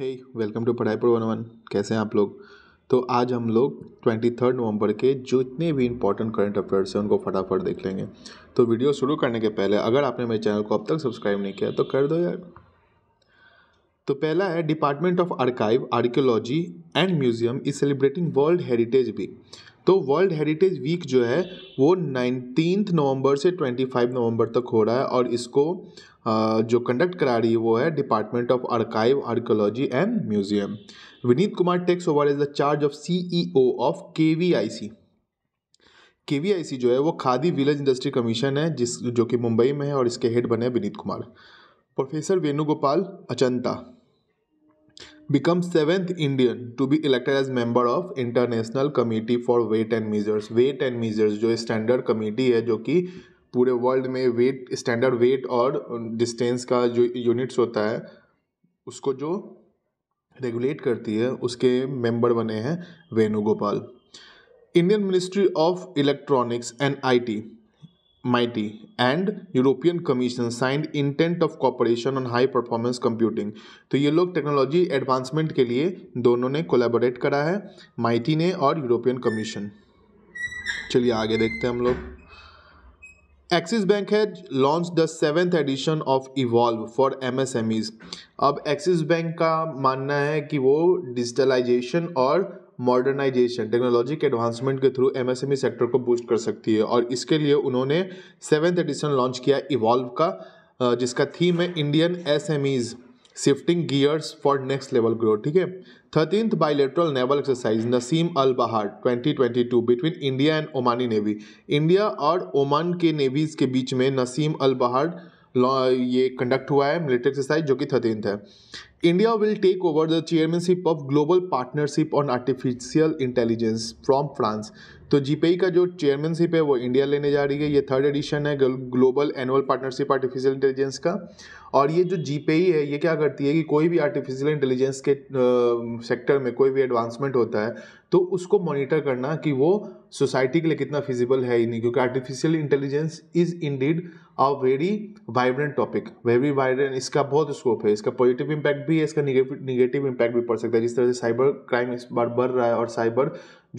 Hey welcome to पढ़ाई पर one one कैसे हैं आप लोग तो आज हम लोग ट्वेंटी थर्ड नवम्बर के जितने भी इंपॉर्टेंट करंट अफेयर्स हैं उनको फटाफट देख लेंगे तो वीडियो शुरू करने के पहले अगर आपने मेरे चैनल को अब तक सब्सक्राइब नहीं किया तो कर दो यार तो पहला है department of archive archaeology and museum is celebrating world heritage week तो वर्ल्ड हेरिटेज वीक जो है वो नाइनटीन नवंबर से ट्वेंटी फाइव नवम्बर तक हो रहा है और इसको जो कंडक्ट करा रही है वो है department of archive archaeology and museum Vineet Kumar takes over is the charge of C E O of K V I C K V I सी जो है वो खादी विलेज इंडस्ट्री कमीशन है जिस जो कि मुंबई में है और इसके हेड बने हैं Vineet Kumar professor Venugopal Achanta become seventh Indian to be elected as member of International Committee for Weight and Measures. Weight and Measures जो स्टैंडर्ड कमेटी है जो कि पूरे वर्ल्ड में वेट स्टैंडर्ड वेट और डिस्टेंस का जो यूनिट्स होता है उसको जो रेगुलेट करती है उसके मेंबर बने हैं Venugopal Indian ministry of electronics and IT MeitY and European commission signed intent of cooperation on high performance computing तो ये लोग टेक्नोलॉजी एडवांसमेंट के लिए दोनों ने कोलेबोरेट करा है माइटी ने और यूरोपियन कमीशन चलिए आगे देखते हैं हम लोग एक्सिस बैंक है launch the seventh edition of evolve for M M S Es अब एक्सिस बैंक का मानना है कि वो डिजिटलाइजेशन और मॉडर्नाइजेशन टेक्नोलॉजी के एडवांसमेंट के थ्रू एमएसएमई सेक्टर को बूस्ट कर सकती है और इसके लिए उन्होंने सेवेंथ एडिशन लॉन्च किया इवॉल्व का जिसका थीम है Indian S M Es shifting gears for next level growth ठीक है thirteenth bilateral naval exercise Naseem Al Bahar two between India and Omani navy India और ओमान के नेवीज के बीच में नसीम अल बहार ये कंडक्ट हुआ है मिलिट्री एक्सरसाइज जो कि थर्टीनथ है India will take over the chairmanship of global partnership on artificial intelligence from France तो जीपेई का जो चेयरमैनशिप है वो इंडिया लेने जा रही है ये थर्ड एडिशन है global annual partnership artificial intelligence का और ये जो जीपेई है ये क्या करती है कि कोई भी आर्टिफिशियल इंटेलिजेंस के सेक्टर में कोई भी एडवांसमेंट होता है तो उसको मॉनिटर करना कि वो सोसाइटी के लिए कितना फिजिबल है ही नहीं क्योंकि artificial intelligence is indeed a very vibrant topic very vibrant इसका बहुत स्कोप है इसका पॉजिटिव इम्पैक्ट भी भी है इसका निगेटिव इम्पैक्ट भी पड़ सकता है जिस तरह से साइबर क्राइम इस बार बढ़ रहा है और साइबर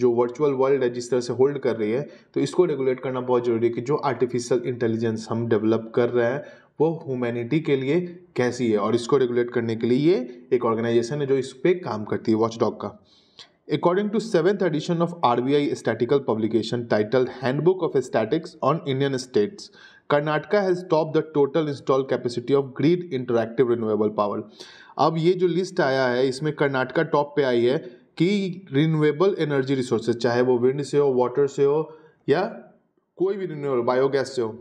जो वर्चुअल वर्ल्ड है जिस तरह से होल्ड कर रही है तो इसको रेगुलेट करना बहुत ज़रूरी है कि जो आर्टिफिशियल इंटेलिजेंस हम डेवलप कर रहे हैं वो ह्यूमैनिटी के लिए कैसी है और इसको रेगुलेट करने के लिए ये एक ऑर्गेनाइजेशन है जो इस पर काम करती है वॉच डॉग का seventh edition of R B I statical publication titled handbook of statics on Indian states Karnataka has top the total install capacity of grid interactive renewable power अब ये जो लिस्ट आया है इसमें कर्नाटका टॉप पे आई है कि रिन्यूएबल एनर्जी रिसोर्सेज चाहे वो विंड से हो वाटर से हो या कोई भी रिन्यूएबल बायोगैस से हो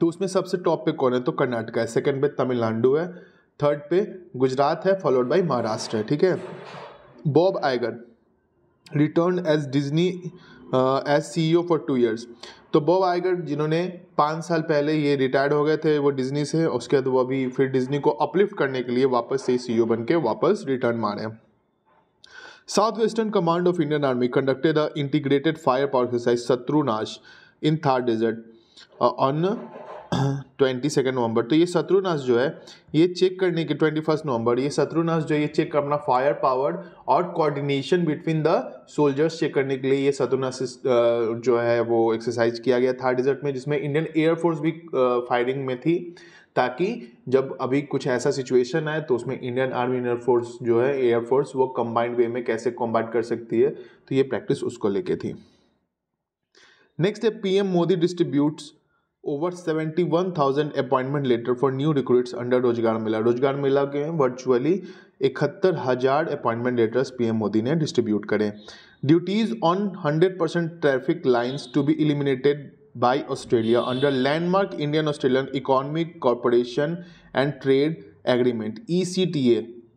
तो उसमें सबसे टॉप पे कौन है तो कर्नाटका है सेकेंड पे तमिलनाडु है थर्ड पे गुजरात है फॉलोड बाई महाराष्ट्र है ठीक है Bob Iger return as Disney as C for two years तो बॉब आइगर जिन्होंने पाँच साल पहले ये रिटायर्ड हो गए थे वो डिज्नी से उसके बाद वो अभी फिर डिज्नी को अपलिफ्ट करने के लिए वापस से सी e बन के वापस रिटर्न मारे south western command of Indian army conducted the integrated fire power exercise Shatrunash in Thar desert on twenty second November तो ये शत्रुनाश जो है ये चेक करने के ट्वेंटी फर्स्ट नवंबर ये शत्रुनाश जो है ये चेक करना फायर पावर और coordination between the soldiers check करने के लिए ये शत्रुनाश जो है वो एक्सरसाइज किया गया था डिजर्ट में जिसमें इंडियन एयरफोर्स भी फायरिंग में थी ताकि जब अभी कुछ ऐसा सिचुएशन आए तो उसमें इंडियन आर्मी एयरफोर्स जो है एयरफोर्स वो कंबाइंड वे में कैसे कॉम्बैट कर सकती है तो ये प्रैक्टिस उसको लेके थी नेक्स्ट है PM Modi distributes one 71,000 appointment letter for new recruits under Rozgar Mela रोजगार मेला के वर्चुअली इकहत्तर हज़ार अपॉइंटमेंट लेटर्स पीएम मोदी ने डिस्ट्रीब्यूट करें duties on 100 percent traffic lines to be eliminated by Australia under landmark Indian Australian economic corporation and trade agreement E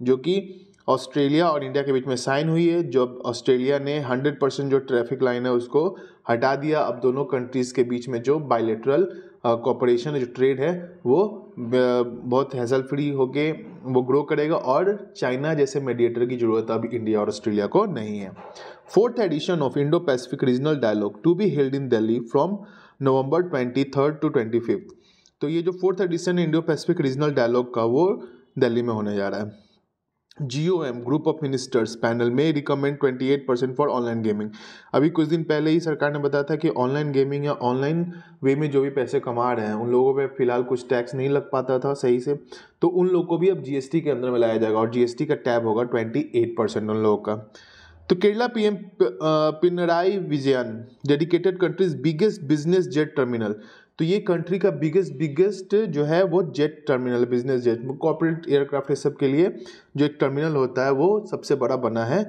जो कि Australia और India के बीच में साइन हुई है जब ऑस्ट्रेलिया ने 100 परसेंट जो ट्रैफिक लाइन है उसको हटा दिया अब दोनों कंट्रीज़ के बीच में जो बायलेटरल कॉपरेशन जो ट्रेड है वो बहुत हैसल फ्री होके वो ग्रो करेगा और चाइना जैसे मेडिएटर की ज़रूरत अभी इंडिया और ऑस्ट्रेलिया को नहीं है fourth edition of Indo Pacific regional dialogue to be held in Delhi from November twenty third to twenty fifth तो ये जो फोर्थ एडिशन है इंडो पैसिफिक रीजनल डायलॉग का वो दिल्ली में होने जा रहा है M group of ministers panel में recommend 28 percent for online gaming अभी कुछ दिन पहले ही सरकार ने बताया था कि ऑनलाइन गेमिंग या ऑनलाइन वे में जो भी पैसे कमा रहे हैं उन लोगों पे फिलहाल कुछ टैक्स नहीं लग पाता था सही से तो उन लोगों को भी अब जीएसटी के अंदर में लाया जाएगा और जीएसटी का टैब होगा ट्वेंटी परसेंट उन लोगों का तो Kerala M Pinarayi Vijayan dedicated countries biggest business jet terminal तो ये कंट्री का बिगेस्ट बिगेस्ट जो है वो jet terminal business jet corporate aircraft सब के लिए जो एक टर्मिनल होता है वो सबसे बड़ा बना है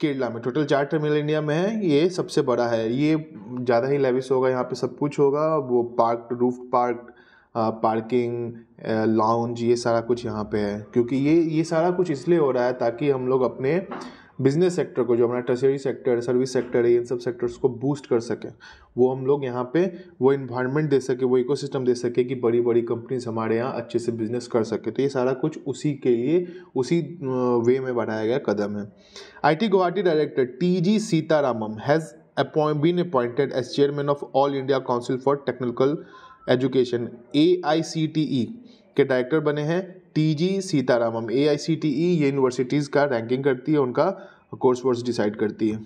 केरला में टोटल चार टर्मिनल इंडिया में है ये सबसे बड़ा है ये ज़्यादा ही लेविस होगा यहाँ पे सब कुछ होगा वो park roof park parking lounge ये सारा कुछ यहाँ पे है क्योंकि ये ये सारा कुछ इसलिए हो रहा है ताकि हम लोग अपने बिजनेस सेक्टर को जो हमारा टर्सरी सेक्टर सर्विस सेक्टर है इन सब सेक्टर्स को बूस्ट कर सकें वो हम लोग यहाँ पे वो इन्वायरमेंट दे सके वो इकोसिस्टम दे सके कि बड़ी बड़ी कंपनीज हमारे यहाँ अच्छे से बिजनेस कर सके तो ये सारा कुछ उसी के लिए उसी वे में बढ़ाया गया कदम है I T Guwahati director T G Sitharamam has chairman of all India council for technical education A I C T E के डायरेक्टर बने हैं टीजी सीतारामम एआईसीटीई ये यूनिवर्सिटीज़ का रैंकिंग करती है उनका कोर्स वर्स डिसाइड करती है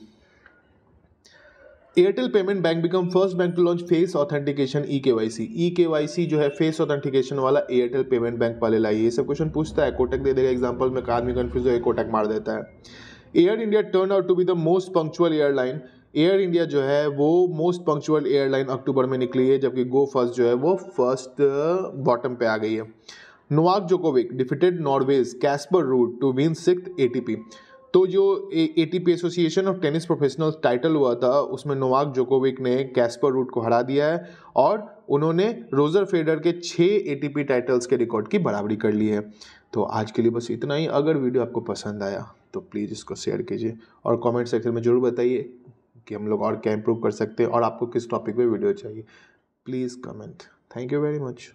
Airtel payment bank become first bank to launch face authentication E K Y C E K Y C जो है फेस ऑथेंटिकेशन वाला एयरटेल पेमेंट बैंक वाले लाइए ये सब क्वेश्चन पूछता है कोटक दे देगा एग्जाम्पल में आदमी कन्फ्यूज हो कोटक मार देता है Air India turn out to be the most punctual airline Air India जो है वो मोस्ट पंक्चुअल एयरलाइन अक्टूबर में निकली है जबकि गो फर्स्ट जो है वो फर्स्ट बॉटम uh, पे आ गई है Novak Djokovic defeated Norway's Casper Ruud to win six A तो जो A T P association of tennis professional title हुआ था उसमें नोवाक जोकोविक ने कैस्पर रूट को हरा दिया है और उन्होंने रोजर फेडर के छः ए टाइटल्स के रिकॉर्ड की बराबरी कर ली है तो आज के लिए बस इतना ही अगर वीडियो आपको पसंद आया तो प्लीज़ इसको शेयर कीजिए और कमेंट सेक्शन में ज़रूर बताइए कि हम लोग और क्या इम्प्रूव कर सकते हैं और आपको किस टॉपिक पे वीडियो चाहिए please comment thank you very much